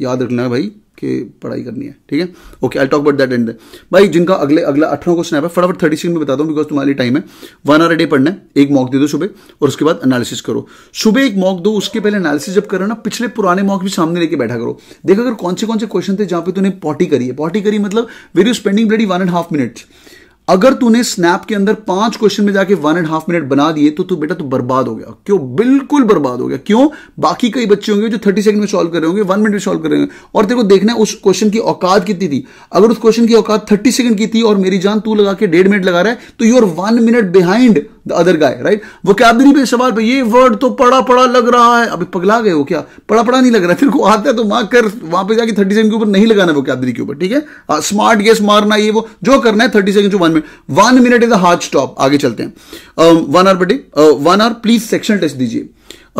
याद रखना है भाई कि पढ़ाई करनी है ठीक है okay I talk about that and भाई जिनका अगले अगला अठारह क्वेश्चन है फटाफट थर्टी सिक्स में बता हूँ बिकॉज तुम्हारे लिए टाइम है वन आर डे पढ़ना है एक मॉक दे दो सुबह और उसके बाद एनालिसिस करो सुबह एक मॉक दो उसके पहले एनालिसिस जब करो ना पिछले पुराने मॉक भी सामने लेके बैठा करो देखो अगर कौन से कौन से क्वेश्चन थे जहाँ पे तूने पॉटी करी है पॉटी करी मतलब where you spending bloody one and half minutes अगर तूने स्नैप के अंदर पांच क्वेश्चन में जाके वन एंड हाफ मिनट बना दिए तो तू बेटा तू बर्बाद हो गया क्यों बिल्कुल बर्बाद हो गया क्यों बाकी कई बच्चे होंगे जो थर्टी सेकंड में सॉल्व कर रहे होंगे वन मिनट में सॉल्व कर रहे होंगे और तेरे को देखना है उस क्वेश्चन की औकात कितनी थी अगर उस क्वेश्चन की औकात थर्टी सेकंड की थी और मेरी जान तू लगा के डेढ़ मिनट लगा रहा है तो you are one minute behind the other guy right वो वोकैबलरी पे सवाल पे ये वर्ड तो पड़ा पड़ा लग रहा है अभी पगला गए हो क्या पड़ा पड़ा नहीं लग रहा फिर को आता है तो मार कर वहां पे जाके थर्टी सेकंड के ऊपर नहीं लगाना वो वोकैबलरी के ऊपर ठीक है स्मार्ट गेस मारना ये वो जो करना है thirty second to one minute one minute is a hard stop आगे चलते हैं वन आर बटे one R please section test दीजिए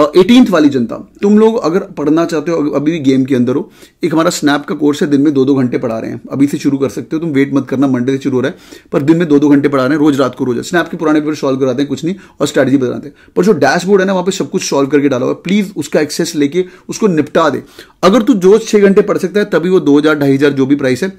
एटीनथ वाली जनता तुम लोग अगर पढ़ना चाहते हो अभी भी गेम के अंदर हो एक हमारा स्नैप का कोर्स है दिन में दो दो घंटे पढ़ा रहे हैं अभी से शुरू कर सकते हो तुम वेट मत करना मंडे से शुरू हो रहा है पर दिन में दो दो घंटे पढ़ा रहे हैं रोज रात को रोज स्नैप के पुराने पेपर सॉल्व कराते हैं कुछ नहीं और स्ट्रैटेजी बताते हैं पर जो डैशबोर्ड है ना वहाँ पर सब कुछ सॉल्व करके डाला हुआ है प्लीज उसका एक्सेस लेके उसको निपटा दे अगर तू जो छः घंटे पढ़ सकता है तभी वो दो हज़ार ढाई हज़ार जो भी प्राइस है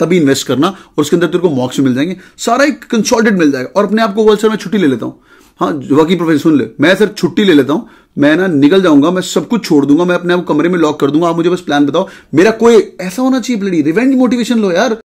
तभी इन्वेस्ट करना और उसके अंदर तेरे को मॉक्स मिल जाएंगे सारा एक कंसोल्टेड मिल जाएगा और अपने आप को बोल सर मैं छुट्टी ले लेता हूँ हाँ वकी प्रोफेसर सुन ले मैं सर छुट्टी ले लेता हूँ मैं ना निकल जाऊंगा मैं सब कुछ छोड़ दूंगा मैं अपने आप कमरे में लॉक कर दूंगा आप मुझे बस प्लान बताओ मेरा कोई ऐसा होना चाहिए रिवेंज मोटिवेशन लो यार